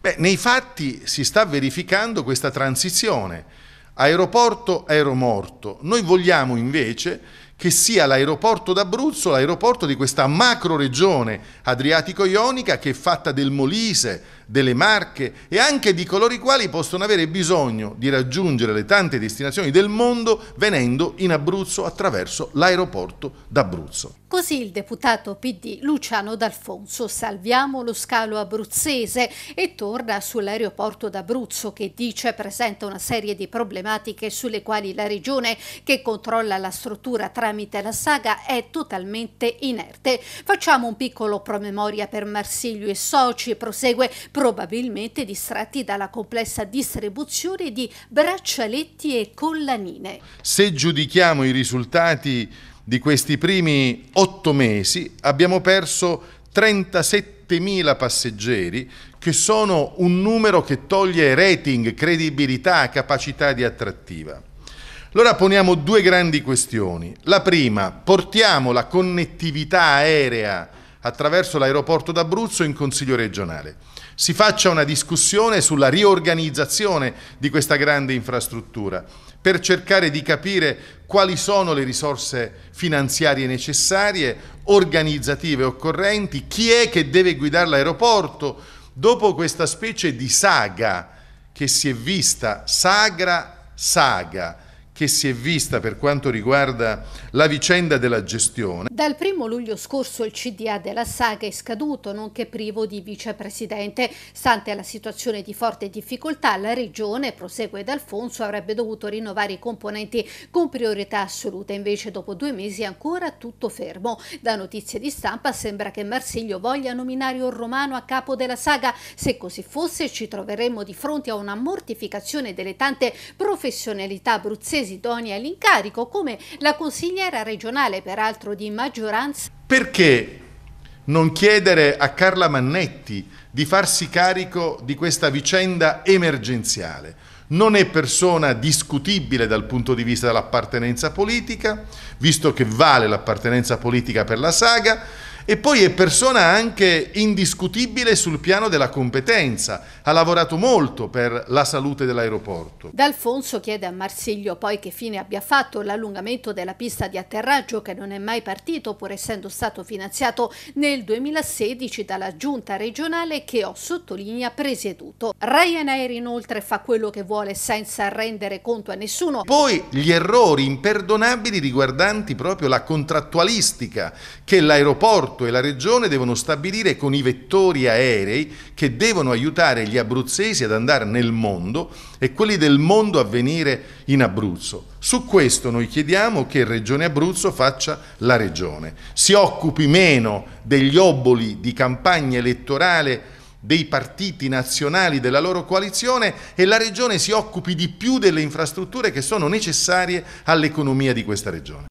Beh, nei fatti si sta verificando questa transizione aeroporto aeromorto. Noi vogliamo invece che sia l'aeroporto d'Abruzzo, l'aeroporto di questa macro regione adriatico-ionica che è fatta del Molise, delle Marche e anche di coloro i quali possono avere bisogno di raggiungere le tante destinazioni del mondo venendo in Abruzzo attraverso l'aeroporto d'Abruzzo. Così il deputato PD Luciano D'Alfonso salviamo lo scalo abruzzese e torna sull'aeroporto d'Abruzzo che dice presenta una serie di problematiche sulle quali la regione che controlla la struttura tra tramite la saga è totalmente inerte. Facciamo un piccolo promemoria per Marsiglio e Soci, prosegue probabilmente distratti dalla complessa distribuzione di braccialetti e collanine. Se giudichiamo i risultati di questi primi otto mesi, abbiamo perso 37.000 passeggeri, che sono un numero che toglie rating, credibilità, capacità di attrattiva. Allora poniamo due grandi questioni. La prima, portiamo la connettività aerea attraverso l'aeroporto d'Abruzzo in Consiglio regionale. Si faccia una discussione sulla riorganizzazione di questa grande infrastruttura per cercare di capire quali sono le risorse finanziarie necessarie, organizzative occorrenti, chi è che deve guidare l'aeroporto dopo questa specie di saga che si è vista sagra saga che si è vista per quanto riguarda la vicenda della gestione. Dal primo luglio scorso il CDA della Saga è scaduto, nonché privo di vicepresidente. Stante la situazione di forte difficoltà, la regione, prosegue D'Alfonso, avrebbe dovuto rinnovare i componenti con priorità assoluta. Invece dopo due mesi è ancora tutto fermo. Da notizie di stampa sembra che Marsiglio voglia nominare un romano a capo della Saga. Se così fosse ci troveremmo di fronte a una mortificazione delle tante professionalità abruzzesi Borghesi all'incarico come la consigliera regionale peraltro di maggioranza. Perché non chiedere a Carla Mannetti di farsi carico di questa vicenda emergenziale? non è persona discutibile dal punto di vista dell'appartenenza politica, visto che vale l'appartenenza politica per la saga, e poi è persona anche indiscutibile sul piano della competenza. Ha lavorato molto per la salute dell'aeroporto. D'Alfonso chiede a Marsiglio poi che fine abbia fatto l'allungamento della pista di atterraggio che non è mai partito pur essendo stato finanziato nel 2016 dalla giunta regionale che ho sottolinea presieduto. Ryanair inoltre fa quello che vuole senza rendere conto a nessuno. Poi gli errori imperdonabili riguardanti proprio la contrattualistica che l'aeroporto porto e la regione devono stabilire con i vettori aerei che devono aiutare gli abruzzesi ad andare nel mondo e quelli del mondo a venire in Abruzzo. Su questo noi chiediamo che Regione Abruzzo faccia la regione, si occupi meno degli oboli di campagna elettorale dei partiti nazionali della loro coalizione e la regione si occupi di più delle infrastrutture che sono necessarie all'economia di questa regione.